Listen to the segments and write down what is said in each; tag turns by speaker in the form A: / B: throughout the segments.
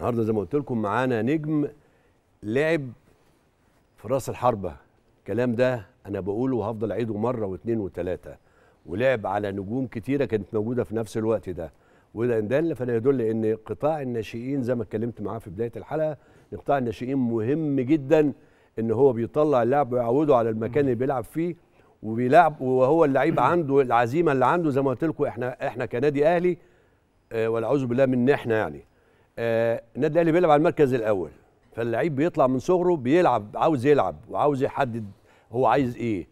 A: النهارده زي ما قلت لكم معانا نجم لعب في راس الحربه الكلام ده انا بقوله وهفضل اعيده مره واثنين وثلاثه ولعب على نجوم كتيره كانت موجوده في نفس الوقت ده وده دل فده يدل ان قطاع الناشئين زي ما اتكلمت معاه في بدايه الحلقه ان قطاع الناشئين مهم جدا ان هو بيطلع اللاعب ويعوده على المكان اللي بيلعب فيه وبيلعب وهو اللعيب عنده العزيمه اللي عنده زي ما قلت لكم احنا احنا كنادي اهلي آه، والعوذ بالله من احنا يعني النادي آه، الاهلي بيلعب على المركز الاول فاللعيب بيطلع من صغره بيلعب عاوز يلعب وعاوز يحدد هو عايز ايه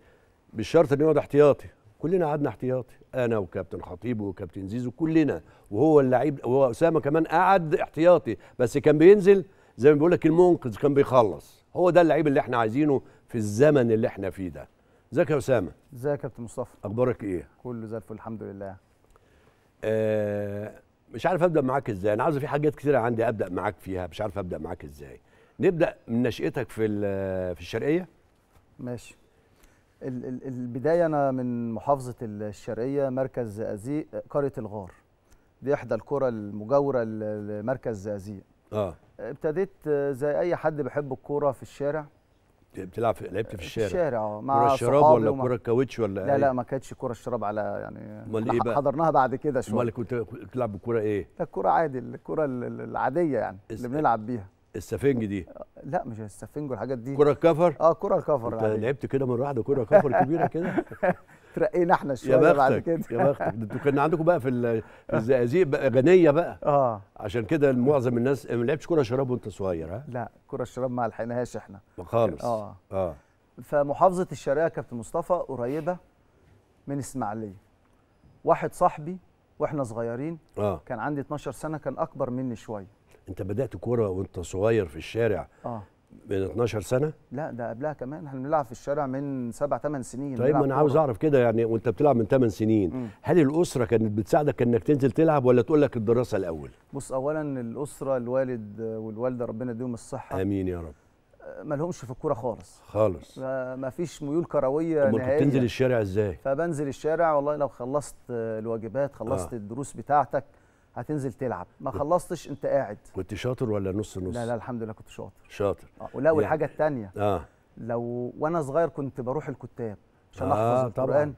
A: مش شرط ان يقعد احتياطي كلنا قعدنا احتياطي انا وكابتن خطيب وكابتن زيزو كلنا وهو اللعيب وهو اسامه كمان قعد احتياطي بس كان بينزل زي ما بيقول لك المنقذ كان بيخلص هو ده اللعيب اللي احنا عايزينه في الزمن اللي احنا فيه ده ازيك يا اسامه ازيك يا كابتن مصطفى اخبارك ايه كله زي الفل الحمد لله آه مش عارف ابدا معاك ازاي انا عاوز في حاجات كتيره عندي ابدا معاك فيها مش عارف ابدا معاك ازاي نبدا من نشاتك في في الشرقيه
B: ماشي البدايه انا من محافظه الشرقيه مركز زقازيق قريه الغار دي احدى القرى المجاوره لمركز زقازيق اه ابتديت زي اي حد بيحب الكوره في الشارع
A: بتلعب في لعبت
B: في الشارع في الشارع آه، مع كره الشراب ولا كره
A: كاوتش ولا لا لا ما
B: كانتش كره الشراب على يعني امال ايه بقى حضرناها بعد كده شويه امال
A: كنت بتلعب بكره ايه
B: لا كره عادي الكره العاديه يعني اللي بنلعب بيها
A: السفنج دي آه،
B: لا مش السفنج والحاجات دي كره الكفر اه كره الكفر
A: لعبت كده مره واحده كره كفر كبيره كده
B: ترقينا احنا شويه بعد كده يا بختك ده
A: انتوا كان عندكم بقى في الزقازيق بقى غنيه بقى اه عشان كده معظم الناس ما لعبتش كره شراب وانت صغير
B: ها لا كره شراب ما لحقناهاش احنا خالص اه اه فمحافظه الشرقيه كابتن مصطفى قريبه من اسماعيليه واحد صاحبي واحنا صغيرين آه. كان عندي 12 سنه كان اكبر مني شويه
A: انت بدات كوره وانت صغير في الشارع آه. من 12 سنه
B: لا ده قبلها كمان احنا بنلعب في الشارع من سبع ثمان سنين طيب ما انا عاوز
A: اعرف كده يعني وانت بتلعب من ثمان سنين مم. هل الاسره كانت بتساعدك انك تنزل تلعب ولا تقول لك الدراسه الاول
B: بص اولا الاسره الوالد والوالده ربنا يديهم الصحه امين يا رب آه، مالهمش في الكوره خالص خالص ما فيش ميول كرويه نهائيه امال بتنزل
A: الشارع ازاي
B: فبنزل الشارع والله لو خلصت الواجبات خلصت آه. الدروس بتاعتك هتنزل تلعب ما خلصتش انت قاعد
A: كنت شاطر ولا نص نص لا لا
B: الحمد لله كنت شاطر
A: شاطر آه ولا يعني والحاجه يعني.
B: الثانيه اه لو وانا صغير كنت بروح الكتاب عشان احفظ آه القران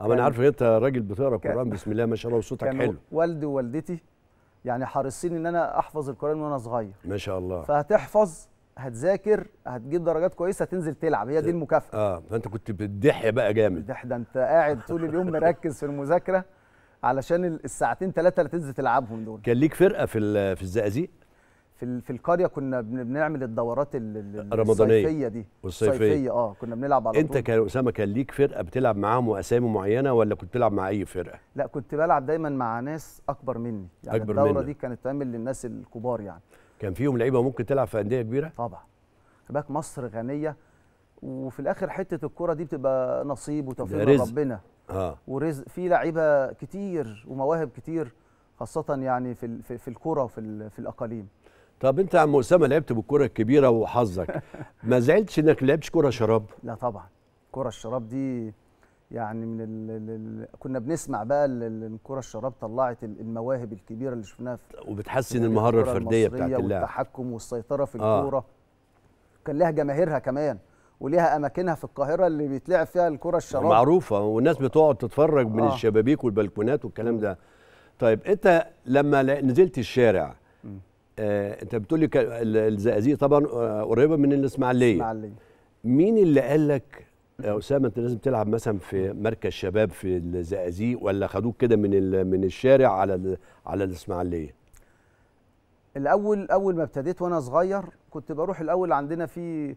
B: اما آه، انا عارف انت
A: راجل بتقرا القران بسم الله ما شاء الله وصوتك حلو
B: والدي ووالدتي يعني حريصين ان انا احفظ القران وانا صغير ما شاء الله فهتحفظ هتذاكر هتجيب درجات كويسه تنزل تلعب هي دي المكافاه
A: اه فانت كنت بتضحي بقى جامد
B: ده انت قاعد طول اليوم مركز في المذاكره علشان الساعتين ثلاثه اللي تنزل تلعبهم دول
A: كان ليك فرقه في في الزقازيق
B: في في القريه كنا بنعمل الدورات الرمضانيه الصيفيه دي والصيفيه الصيفية اه كنا بنلعب على انت
A: اسامه كان ليك فرقه بتلعب معاهم واسامي معينه ولا كنت بتلعب مع اي فرقه
B: لا كنت بلعب دايما مع ناس اكبر مني يعني أكبر الدوره مننا. دي كانت تعمل للناس الكبار يعني
A: كان فيهم لعيبه ممكن تلعب في انديه كبيره طبعا
B: بالك مصر غنيه وفي الاخر حته الكوره دي بتبقى نصيب وتوفيق ربنا اه ورزق في لعيبه كتير ومواهب كتير خاصه يعني في في, في الكوره وفي في الاقاليم
A: طب انت يا عم اسامه لعبت بالكره الكبيره وحظك ما زعلتش انك لعبتش كره شراب
B: لا طبعا كره الشراب دي يعني من الـ الـ الـ كنا بنسمع بقى الكره الشراب طلعت المواهب الكبيره اللي شفناها وبتحسن المهاره الفرديه بتاعت اللاعب والتحكم والسيطره في آه. الكوره آه. كان لها جماهيرها كمان وليها اماكنها في القاهره اللي بيتلعب فيها الكره الشراب معروفه
A: والناس بتقعد تتفرج من آه. الشبابيك والبلكونات والكلام ده طيب انت لما نزلت الشارع آه انت بتقول لي الزقازيق طبعا آه، قريبه من الاسماعيليه الاسماعيليه مين اللي قال لك يا آه، اسامه انت لازم تلعب مثلا في مركز شباب في الزقازيق ولا خدوك كده من من الشارع على على الاسماعيليه
B: الاول اول ما ابتديت وانا صغير كنت بروح الاول عندنا في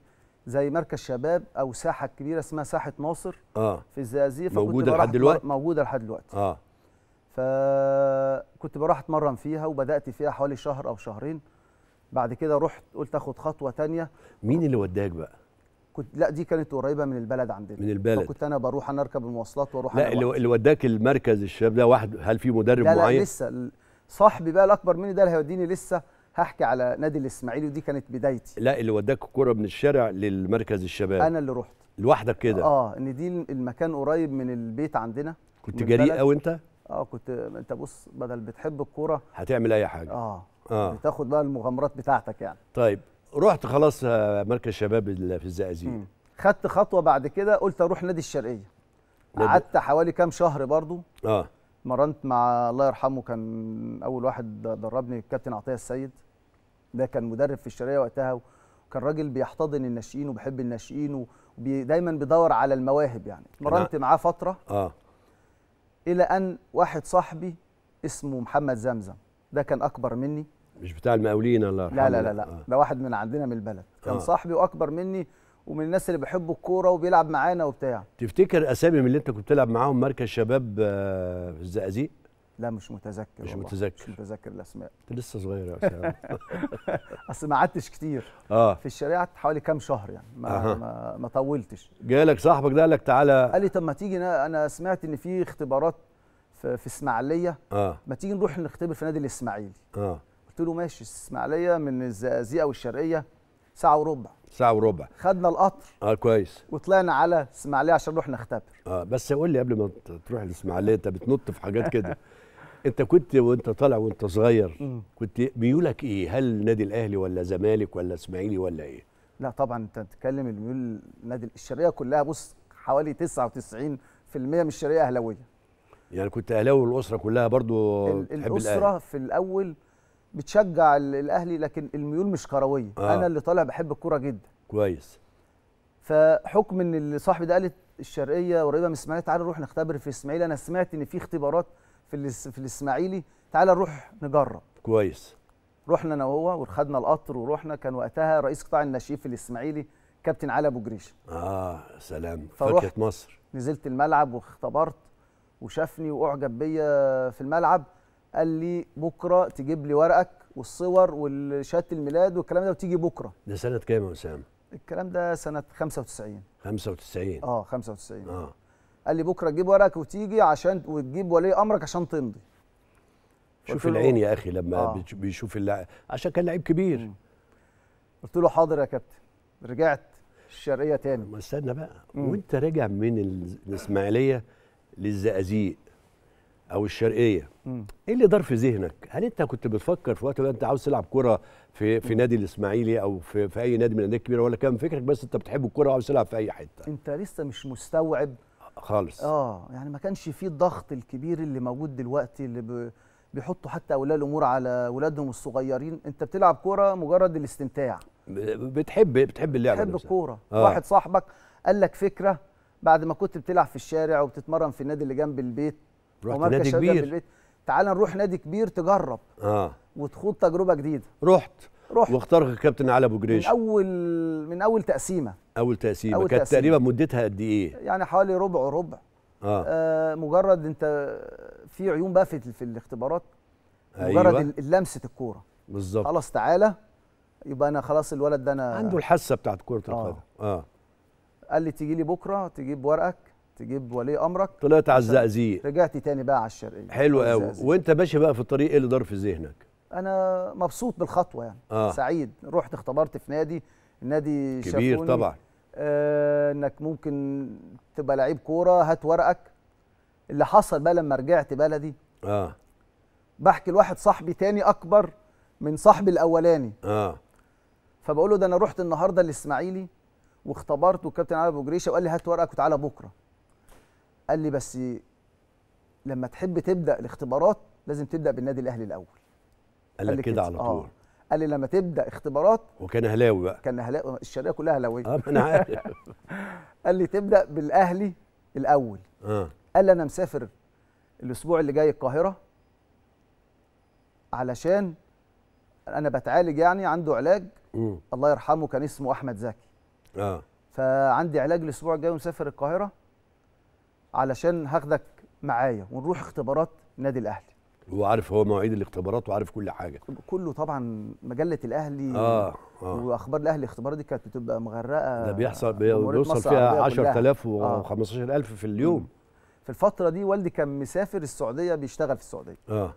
B: زي مركز شباب او ساحه كبيره اسمها ساحه ناصر اه في الزقازيق موجوده لحد دلوقتي موجوده لحد دلوقتي اه فكنت بروح اتمرن فيها وبدات فيها حوالي شهر او شهرين بعد كده رحت قلت اخد خطوه تانية مين اللي وداك بقى كنت لا دي كانت قريبه من البلد عندنا من البلد فكنت انا بروح انا اركب المواصلات واروح لا اللي, اللي
A: وداك المركز الشباب ده واحد هل في مدرب لا معين لا
B: لسه صاحبي بقى الاكبر مني ده اللي هيوديني لسه هحكي على نادي الاسماعيلي ودي كانت بدايتي
A: لا اللي وداك الكوره من الشارع للمركز الشباب انا اللي رحت لوحدك كده
B: اه ان دي المكان قريب من البيت عندنا كنت جريء قوي انت اه كنت انت بص بدل بتحب الكوره
A: هتعمل اي حاجه اه, آه.
B: بتاخد بقى المغامرات بتاعتك يعني
A: طيب رحت خلاص آه، مركز شباب في الزقازيق
B: خدت خطوه بعد كده قلت اروح نادي الشرقيه قعدت حوالي كام شهر برضو اه مرنت مع الله يرحمه كان اول واحد دربني الكابتن عطيه السيد ده كان مدرب في الشرقيه وقتها وكان راجل بيحتضن الناشئين وبيحب الناشئين ودايما بيدور على المواهب يعني مرنت نعم. معاه فتره اه الى ان واحد صاحبي اسمه محمد زمزم ده كان اكبر مني مش
A: بتاع المقاولين الله يرحمه لا لا لا, لا. آه.
B: ده واحد من عندنا من البلد كان آه. صاحبي واكبر مني ومن الناس اللي بيحبوا الكوره وبيلعب معانا وبتاع
A: تفتكر اسامي من اللي انت كنت بتلعب معاهم مركز شباب في آه، الزقازيق لا مش
B: متذكر مش متذكر مش متذكر الاسماء انت لسه صغير يا اصل ما قعدتش كتير اه في الشريعه حوالي كام شهر يعني ما آه. ما, ما طولتش جالك صاحبك ده قال لك تعالى قال لي طب ما تيجي انا سمعت ان في اختبارات في, في اسماعيليه آه. ما تيجي نروح نختبر في نادي الاسماعيلي اه قلت له ماشي الاسماعيليه من الزقازيق والشرقيه ساعه وربع ساعه وربع خدنا القطر
A: اه كويس
B: وطلعنا على اسماعيليه
A: عشان نروح نختبر اه بس قول لي قبل ما تروح الاسماعيليه انت بتنط في حاجات كده انت كنت وانت طالع وانت صغير كنت ميولك ايه هل نادي الاهلي ولا زمالك ولا اسماعيلي ولا
B: ايه لا طبعا انت بتتكلم الميول النادي الشرقيه كلها بص حوالي 99% من الشرقيه اهلاويه
A: يعني كنت اهلاوي والاسره كلها برضو الاسره الأهل.
B: في الاول بتشجع الاهلي لكن الميول مش كرويه آه. انا اللي طالع بحب الكوره جدا كويس فحكم ان صاحبي ده قالت الشرقيه قريبه من اسماعيليه تعالى نروح نختبر في اسماعيليه انا سمعت ان في اختبارات في في الاسماعيلي تعالى نروح نجرب كويس رحنا انا وهو وخدنا القطر ورحنا كان وقتها رئيس قطاع الناشئين في الاسماعيلي كابتن علي ابو جريشه اه سلام فاكهه مصر نزلت الملعب واختبرت وشافني واعجب بيا في الملعب قال لي بكره تجيب لي ورقك والصور وشهاده الميلاد والكلام ده وتيجي بكره ده سنه كام يا اسامه الكلام ده سنه 95 95 اه 95 اه قال لي بكره تجيب ورقك وتيجي عشان وتجيب ولي امرك عشان تمضي شوف العين يا
A: اخي لما آه. بيشوف اللاعب عشان كان لعيب كبير مم.
B: قلت له حاضر يا كابتن رجعت الشرقيه تاني ما استنى بقى
A: مم. وانت راجع من الاسماعيليه للزقازيق او الشرقيه مم. ايه اللي دار في ذهنك هل انت كنت بتفكر في وقت انت عاوز تلعب كره في في نادي الاسماعيلي او في, في اي نادي من الانديه الكبيره ولا كان فكرك بس انت بتحب الكره وعاوز تلعب في اي حته
B: انت لسه مش
A: مستوعب خالص
B: اه يعني ما كانش فيه الضغط الكبير اللي موجود دلوقتي اللي بيحطوا حتى اولياء الامور على اولادهم الصغيرين انت بتلعب كوره مجرد الاستمتاع
A: بتحب بتحب اللعبه بتحب الكوره آه. واحد
B: صاحبك قال لك فكره بعد ما كنت بتلعب في الشارع وبتتمرن في النادي اللي جنب البيت رحت نادي كبير البيت تعال نروح نادي كبير تجرب اه وتخوض تجربه جديده
A: رحت رحت واختارك الكابتن علي ابو جريش من
B: اول من اول تقسيمه
A: اول تقسيمه أول كانت تقريبا مدتها قد ايه
B: يعني حوالي ربع ربع آه. آه مجرد انت في عيون بقى في, في الاختبارات أيوة. مجرد لمسه الكوره بالظبط خلاص تعالى يبقى انا خلاص الولد ده انا عنده الحاسه بتاعت كره آه. القدم اه قال لي تيجي لي بكره تجيب ورقك تجيب ولي امرك طلعت على الزقازيق رجعت تاني بقى على الشرقيه حلو قوي
A: وانت ماشي بقى في الطريق ايه اللي دار في ذهنك
B: انا مبسوط بالخطوه يعني آه. سعيد رحت اختبرت في نادي نادي كبير طبعا آه انك ممكن تبقى لعيب كوره هات ورقك اللي حصل بقى لما رجعت بلدي اه بحكي لواحد صاحبي تاني اكبر من صاحبي الاولاني اه فبقول له ده انا رحت النهارده الاسماعيلي واختبرت وكابتن علي ابو جريشه وقال لي هات ورقك وتعالى بكره قال لي بس لما تحب تبدا الاختبارات لازم تبدا بالنادي الاهلي الاول قال لك كده على آه. طول آه. قال لي لما تبدا اختبارات
A: وكان اهلاوي بقى
B: كان اهلاوي الشرقيه كلها اهلاويه اه انا عارف قال لي تبدا بالاهلي الاول اه قال لي انا مسافر الاسبوع اللي جاي القاهره علشان انا بتعالج يعني عنده علاج م. الله يرحمه كان اسمه احمد زكي اه فعندي علاج الاسبوع الجاي ومسافر القاهره علشان هاخدك معايا ونروح اختبارات نادي الاهلي
A: وعارف هو مواعيد الاختبارات وعارف كل حاجه
B: كله طبعا مجله الاهلي اه, آه. واخبار الاهلي الاختبارات دي كانت بتبقى مغرقه ده بيحصل بيوصل فيها 10000 و15000 آه.
A: في اليوم
B: في الفتره دي والدي كان مسافر السعوديه بيشتغل في السعوديه اه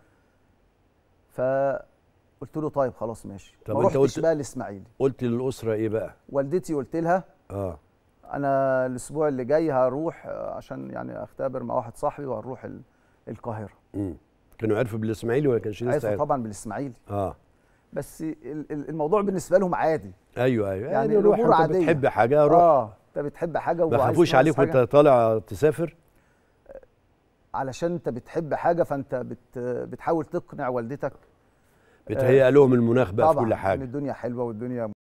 B: فقلت له طيب خلاص ماشي طب ما انت قلت بقى الاسماعيلي
A: قلت للاسره ايه بقى
B: والدتي قلت لها اه انا الاسبوع اللي جاي هروح آه، عشان يعني اختبر مع واحد صاحبي وهنروح القاهره
A: امم كانوا عرفوا بالاسماعيلي ولا كان شيء لسه طبعا بالاسماعيلي اه
B: بس الموضوع بالنسبه لهم عادي
A: ايوه ايوه يعني, يعني روح انت عادية. بتحب حاجه روح اه
B: انت بتحب حاجه ما خافوش عليك وانت
A: طالع تسافر
B: علشان انت بتحب حاجه فانت بت بتحاول تقنع والدتك بتهيأ لهم
A: المناخ بقى في كل حاجه طبعا
B: الدنيا حلوه والدنيا